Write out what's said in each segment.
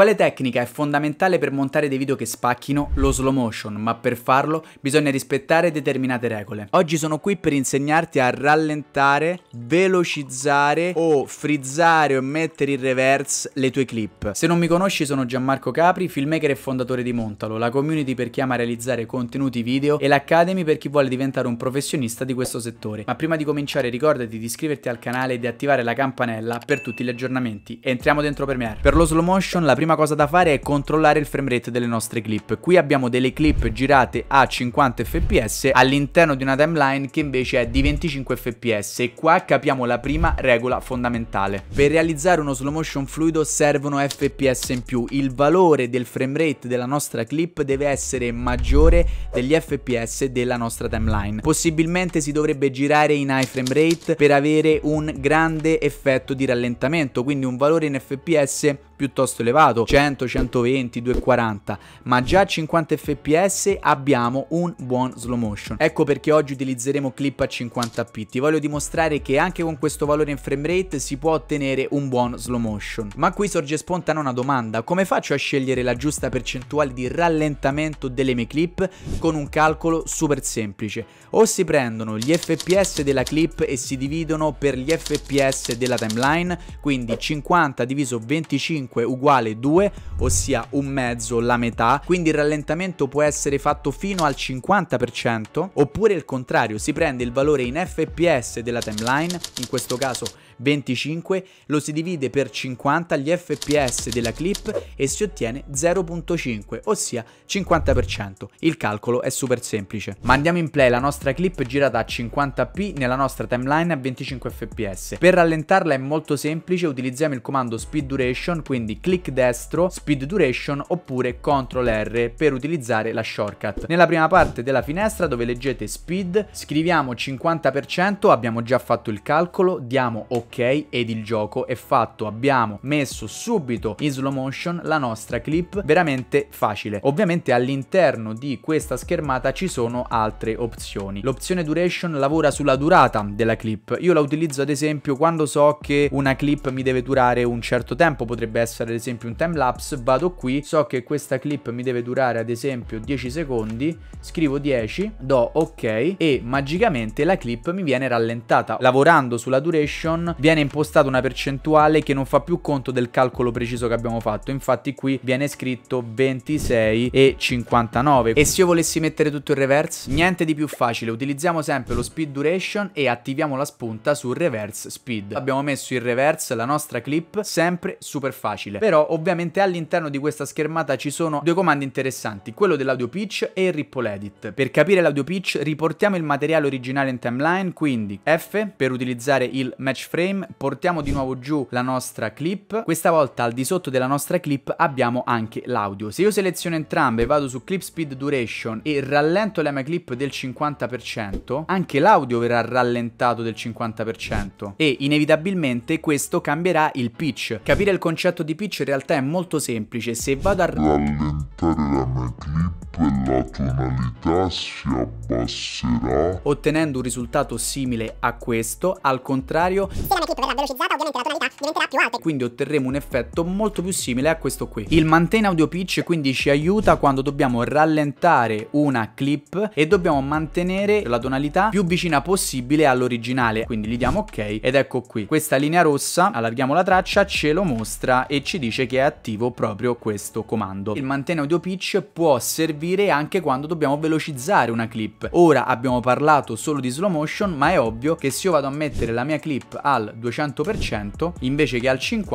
Quale tecnica è fondamentale per montare dei video che spacchino? Lo slow motion, ma per farlo bisogna rispettare determinate regole. Oggi sono qui per insegnarti a rallentare, velocizzare o frizzare o mettere in reverse le tue clip. Se non mi conosci sono Gianmarco Capri, filmmaker e fondatore di Montalo, la community per chi ama realizzare contenuti video e l'Academy per chi vuole diventare un professionista di questo settore. Ma prima di cominciare ricordati di iscriverti al canale e di attivare la campanella per tutti gli aggiornamenti. Entriamo dentro Premiere. Per lo slow motion la prima prima cosa da fare è controllare il frame rate delle nostre clip. Qui abbiamo delle clip girate a 50 fps all'interno di una timeline che invece è di 25 fps e qua capiamo la prima regola fondamentale. Per realizzare uno slow motion fluido servono fps in più, il valore del frame rate della nostra clip deve essere maggiore degli fps della nostra timeline. Possibilmente si dovrebbe girare in high frame rate per avere un grande effetto di rallentamento, quindi un valore in fps piuttosto elevato, 100, 120, 240, ma già a 50 fps abbiamo un buon slow motion. Ecco perché oggi utilizzeremo clip a 50p, ti voglio dimostrare che anche con questo valore in frame rate si può ottenere un buon slow motion. Ma qui sorge spontanea una domanda, come faccio a scegliere la giusta percentuale di rallentamento delle mie clip con un calcolo super semplice? O si prendono gli fps della clip e si dividono per gli fps della timeline, quindi 50 diviso 25 5 uguale 2, ossia un mezzo, la metà, quindi il rallentamento può essere fatto fino al 50%, oppure il contrario, si prende il valore in fps della timeline, in questo caso 25 lo si divide per 50 gli fps della clip e si ottiene 0.5, ossia 50%. Il calcolo è super semplice. Mandiamo in play la nostra clip girata a 50p nella nostra timeline a 25 fps. Per rallentarla è molto semplice, utilizziamo il comando speed duration, quindi clic destro, speed duration oppure ctrl R per utilizzare la shortcut. Nella prima parte della finestra dove leggete speed, scriviamo 50%, abbiamo già fatto il calcolo, diamo ok ok ed il gioco è fatto abbiamo messo subito in slow motion la nostra clip veramente facile ovviamente all'interno di questa schermata ci sono altre opzioni l'opzione duration lavora sulla durata della clip io la utilizzo ad esempio quando so che una clip mi deve durare un certo tempo potrebbe essere ad esempio un time lapse vado qui so che questa clip mi deve durare ad esempio 10 secondi scrivo 10 do ok e magicamente la clip mi viene rallentata lavorando sulla duration viene impostata una percentuale che non fa più conto del calcolo preciso che abbiamo fatto. Infatti qui viene scritto 26 e 59. E se io volessi mettere tutto in reverse? Niente di più facile, utilizziamo sempre lo speed duration e attiviamo la spunta sul reverse speed. Abbiamo messo in reverse la nostra clip, sempre super facile. Però ovviamente all'interno di questa schermata ci sono due comandi interessanti, quello dell'audio pitch e il ripple edit. Per capire l'audio pitch riportiamo il materiale originale in timeline, quindi F per utilizzare il match frame frame, portiamo di nuovo giù la nostra clip, questa volta al di sotto della nostra clip abbiamo anche l'audio. Se io seleziono entrambe, vado su clip speed duration e rallento la mia clip del 50%, anche l'audio verrà rallentato del 50% e inevitabilmente questo cambierà il pitch. Capire il concetto di pitch in realtà è molto semplice, se vado a rallentare la mia clip la tonalità si abbasserà ottenendo un risultato simile a questo al contrario se la mia verrà velocizzata ovviamente la tonalità diventerà più alta. Quindi otterremo un effetto molto più simile a questo qui. Il maintain audio pitch quindi ci aiuta quando dobbiamo rallentare una clip e dobbiamo mantenere la tonalità più vicina possibile all'originale. Quindi gli diamo ok ed ecco qui. Questa linea rossa, allarghiamo la traccia, ce lo mostra e ci dice che è attivo proprio questo comando. Il maintain audio pitch può servire anche quando dobbiamo velocizzare una clip. Ora abbiamo parlato solo di slow motion ma è ovvio che se io vado a mettere la mia clip a al 200% invece che al 50%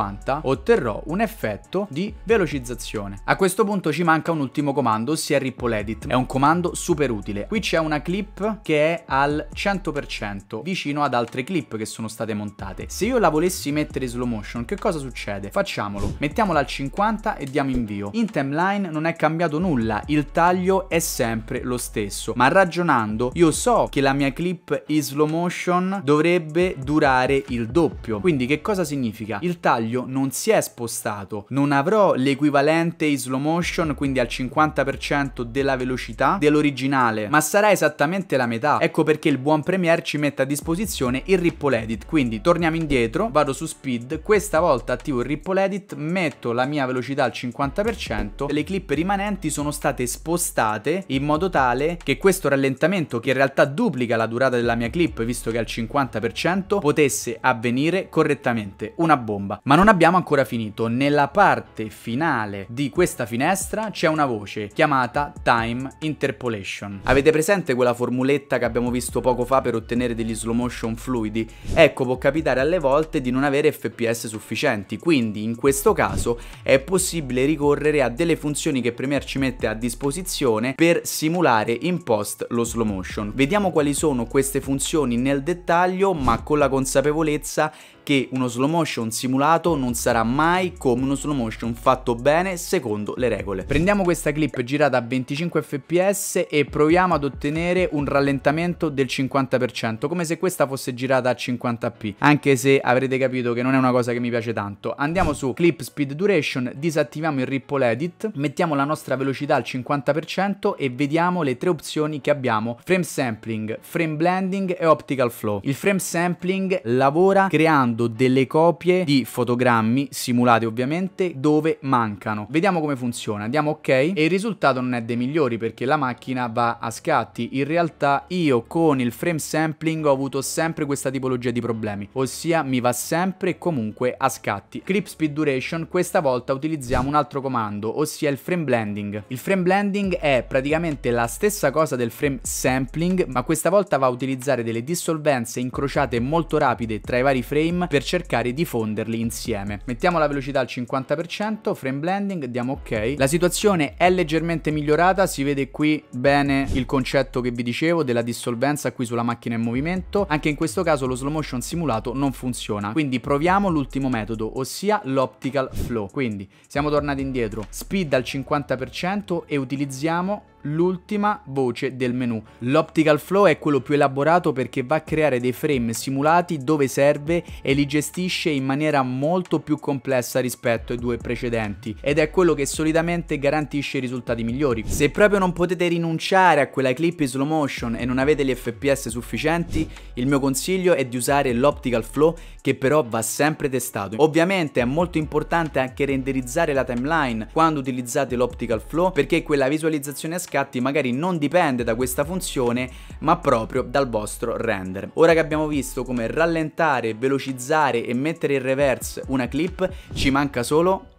otterrò un effetto di velocizzazione. A questo punto ci manca un ultimo comando, ossia Ripple Edit. È un comando super utile. Qui c'è una clip che è al 100% vicino ad altre clip che sono state montate. Se io la volessi mettere in slow motion, che cosa succede? Facciamolo. Mettiamola al 50 e diamo invio. In timeline non è cambiato nulla, il taglio è sempre lo stesso, ma ragionando io so che la mia clip in slow motion dovrebbe durare il il doppio. Quindi che cosa significa? Il taglio non si è spostato, non avrò l'equivalente in slow motion, quindi al 50% della velocità dell'originale, ma sarà esattamente la metà. Ecco perché il buon Premiere ci mette a disposizione il ripple edit, quindi torniamo indietro, vado su speed, questa volta attivo il ripple edit, metto la mia velocità al 50%, le clip rimanenti sono state spostate in modo tale che questo rallentamento che in realtà duplica la durata della mia clip visto che è al 50% potesse avvenire correttamente, una bomba. Ma non abbiamo ancora finito, nella parte finale di questa finestra c'è una voce chiamata Time Interpolation. Avete presente quella formuletta che abbiamo visto poco fa per ottenere degli slow motion fluidi? Ecco, può capitare alle volte di non avere FPS sufficienti, quindi in questo caso è possibile ricorrere a delle funzioni che Premiere ci mette a disposizione per simulare in post lo slow motion. Vediamo quali sono queste funzioni nel dettaglio, ma con la consapevolezza sicurezza che uno slow motion simulato non sarà mai come uno slow motion fatto bene secondo le regole. Prendiamo questa clip girata a 25 fps e proviamo ad ottenere un rallentamento del 50%, come se questa fosse girata a 50p, anche se avrete capito che non è una cosa che mi piace tanto. Andiamo su Clip Speed Duration, disattiviamo il Ripple Edit, mettiamo la nostra velocità al 50% e vediamo le tre opzioni che abbiamo, frame sampling, frame blending e optical flow. Il frame sampling lavora creando creando delle copie di fotogrammi, simulate ovviamente, dove mancano. Vediamo come funziona, diamo ok e il risultato non è dei migliori perché la macchina va a scatti. In realtà io con il frame sampling ho avuto sempre questa tipologia di problemi, ossia mi va sempre e comunque a scatti. Clip Speed Duration questa volta utilizziamo un altro comando, ossia il frame blending. Il frame blending è praticamente la stessa cosa del frame sampling, ma questa volta va a utilizzare delle dissolvenze incrociate molto rapide tra i vari frame per cercare di fonderli insieme. Mettiamo la velocità al 50%, frame blending, diamo ok. La situazione è leggermente migliorata, si vede qui bene il concetto che vi dicevo della dissolvenza qui sulla macchina in movimento. Anche in questo caso lo slow motion simulato non funziona, quindi proviamo l'ultimo metodo, ossia l'optical flow. Quindi siamo tornati indietro, speed al 50% e utilizziamo l'ultima voce del menu. L'optical flow è quello più elaborato perché va a creare dei frame simulati dove serve e li gestisce in maniera molto più complessa rispetto ai due precedenti ed è quello che solitamente garantisce i risultati migliori. Se proprio non potete rinunciare a quella clip in slow motion e non avete gli FPS sufficienti, il mio consiglio è di usare l'optical flow che però va sempre testato. Ovviamente è molto importante anche renderizzare la timeline quando utilizzate l'optical flow perché quella visualizzazione a scala scatti magari non dipende da questa funzione ma proprio dal vostro render. Ora che abbiamo visto come rallentare, velocizzare e mettere in reverse una clip ci manca solo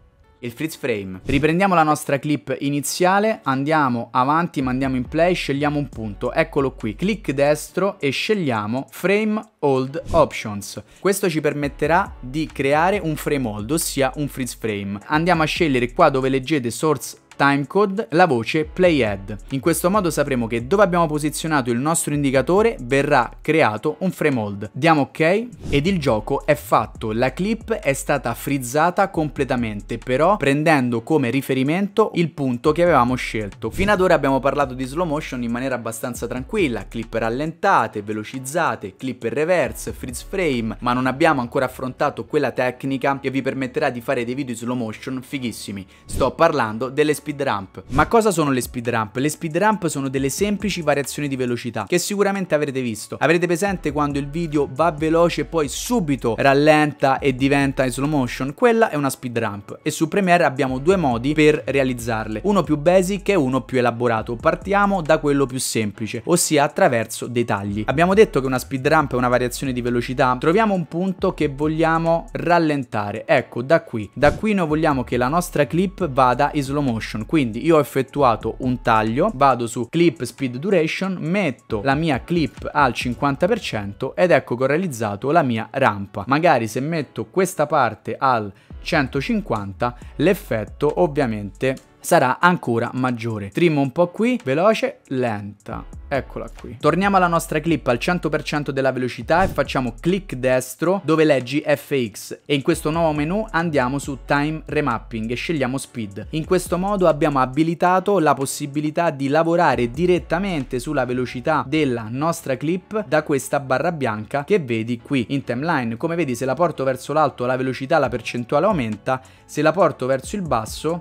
il freeze frame. Riprendiamo la nostra clip iniziale, andiamo avanti, mandiamo in play, scegliamo un punto, eccolo qui, clic destro e scegliamo frame hold options. Questo ci permetterà di creare un frame hold, ossia un freeze frame. Andiamo a scegliere qua dove leggete source timecode, la voce playhead. In questo modo sapremo che dove abbiamo posizionato il nostro indicatore verrà creato un frame hold. Diamo ok ed il gioco è fatto. La clip è stata frizzata completamente però prendendo come riferimento il punto che avevamo scelto. Fino ad ora abbiamo parlato di slow motion in maniera abbastanza tranquilla, clip rallentate, velocizzate, clip reverse, freeze frame, ma non abbiamo ancora affrontato quella tecnica che vi permetterà di fare dei video slow motion fighissimi. Sto parlando delle speed ramp. Ma cosa sono le speed ramp? Le speed ramp sono delle semplici variazioni di velocità che sicuramente avrete visto. Avrete presente quando il video va veloce e poi subito rallenta e diventa in slow motion? Quella è una speed ramp e su Premiere abbiamo due modi per realizzarle, uno più basic e uno più elaborato. Partiamo da quello più semplice, ossia attraverso dei tagli. Abbiamo detto che una speed ramp è una variazione di velocità, troviamo un punto che vogliamo rallentare. Ecco, da qui. Da qui noi vogliamo che la nostra clip vada in slow motion duration, quindi io ho effettuato un taglio, vado su clip speed duration, metto la mia clip al 50% ed ecco che ho realizzato la mia rampa. Magari se metto questa parte al 150 l'effetto ovviamente sarà ancora maggiore. Trim un po' qui, veloce, lenta. Eccola qui. Torniamo alla nostra clip al 100% della velocità e facciamo clic destro dove leggi FX e in questo nuovo menu andiamo su Time Remapping e scegliamo Speed. In questo modo abbiamo abilitato la possibilità di lavorare direttamente sulla velocità della nostra clip da questa barra bianca che vedi qui in timeline. Come vedi se la porto verso l'alto la velocità, la percentuale aumenta, se la porto verso il basso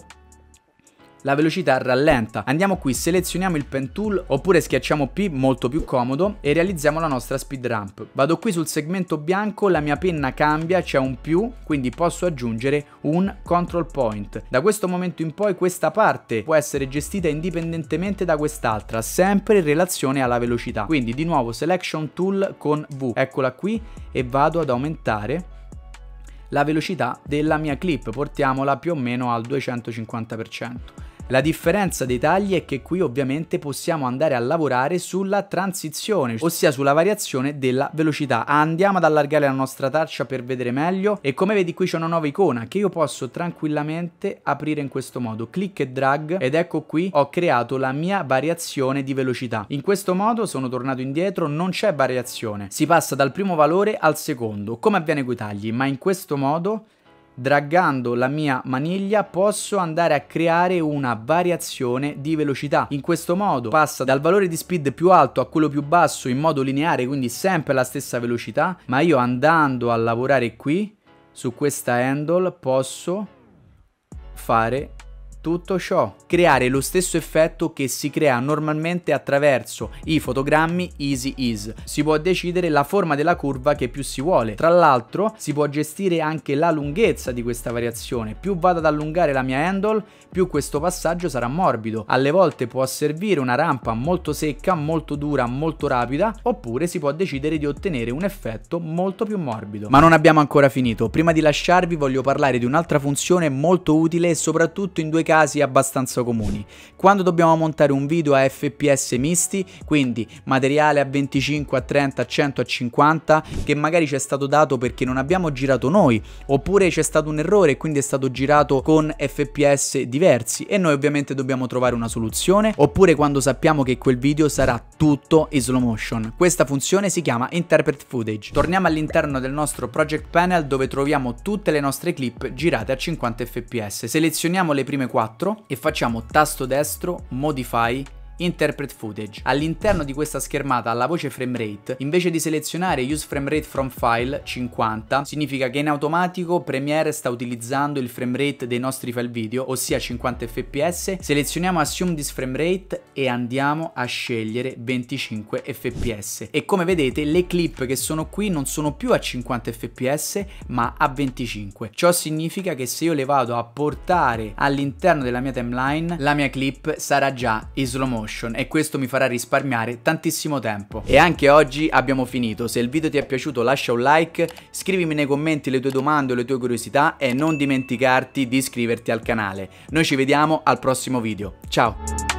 la velocità rallenta. Andiamo qui, selezioniamo il pen tool oppure schiacciamo P, molto più comodo, e realizziamo la nostra speed ramp. Vado qui sul segmento bianco, la mia penna cambia, c'è un più, quindi posso aggiungere un control point. Da questo momento in poi questa parte può essere gestita indipendentemente da quest'altra, sempre in relazione alla velocità. Quindi di nuovo selection tool con V, eccola qui, e vado ad aumentare la velocità della mia clip, portiamola più o meno al 250%. La differenza dei tagli è che qui ovviamente possiamo andare a lavorare sulla transizione, ossia sulla variazione della velocità. Andiamo ad allargare la nostra traccia per vedere meglio e come vedi qui c'è una nuova icona che io posso tranquillamente aprire in questo modo. Clic e drag ed ecco qui ho creato la mia variazione di velocità. In questo modo sono tornato indietro, non c'è variazione. Si passa dal primo valore al secondo, come avviene con i tagli, ma in questo modo Draggando la mia maniglia posso andare a creare una variazione di velocità. In questo modo passa dal valore di speed più alto a quello più basso in modo lineare, quindi sempre la stessa velocità, ma io andando a lavorare qui su questa handle posso fare tutto ciò creare lo stesso effetto che si crea normalmente attraverso i fotogrammi Easy Ease. Si può decidere la forma della curva che più si vuole. Tra l'altro si può gestire anche la lunghezza di questa variazione. Più vado ad allungare la mia handle, più questo passaggio sarà morbido. Alle volte può servire una rampa molto secca, molto dura, molto rapida, oppure si può decidere di ottenere un effetto molto più morbido. Ma non abbiamo ancora finito. Prima di lasciarvi voglio parlare di un'altra funzione molto utile e soprattutto in due casi casi abbastanza comuni. Quando dobbiamo montare un video a FPS misti, quindi materiale a 25, a 30, a 100, a 50, che magari ci è stato dato perché non abbiamo girato noi, oppure c'è stato un errore e quindi è stato girato con FPS diversi e noi ovviamente dobbiamo trovare una soluzione, oppure quando sappiamo che quel video sarà tutto in slow motion. Questa funzione si chiama Interpret Footage. Torniamo all'interno del nostro Project Panel dove troviamo tutte le nostre clip girate a 50 fps. Selezioniamo le prime 4 e facciamo tasto destro, Modify, Interpret Footage. All'interno di questa schermata alla voce frame rate, invece di selezionare Use frame rate from file 50, significa che in automatico Premiere sta utilizzando il frame rate dei nostri file video, ossia 50 fps, selezioniamo Assume this frame rate e andiamo a scegliere 25 fps e come vedete le clip che sono qui non sono più a 50 fps ma a 25 ciò significa che se io le vado a portare all'interno della mia timeline la mia clip sarà già in slow motion e questo mi farà risparmiare tantissimo tempo e anche oggi abbiamo finito se il video ti è piaciuto lascia un like scrivimi nei commenti le tue domande o le tue curiosità e non dimenticarti di iscriverti al canale noi ci vediamo al prossimo video ciao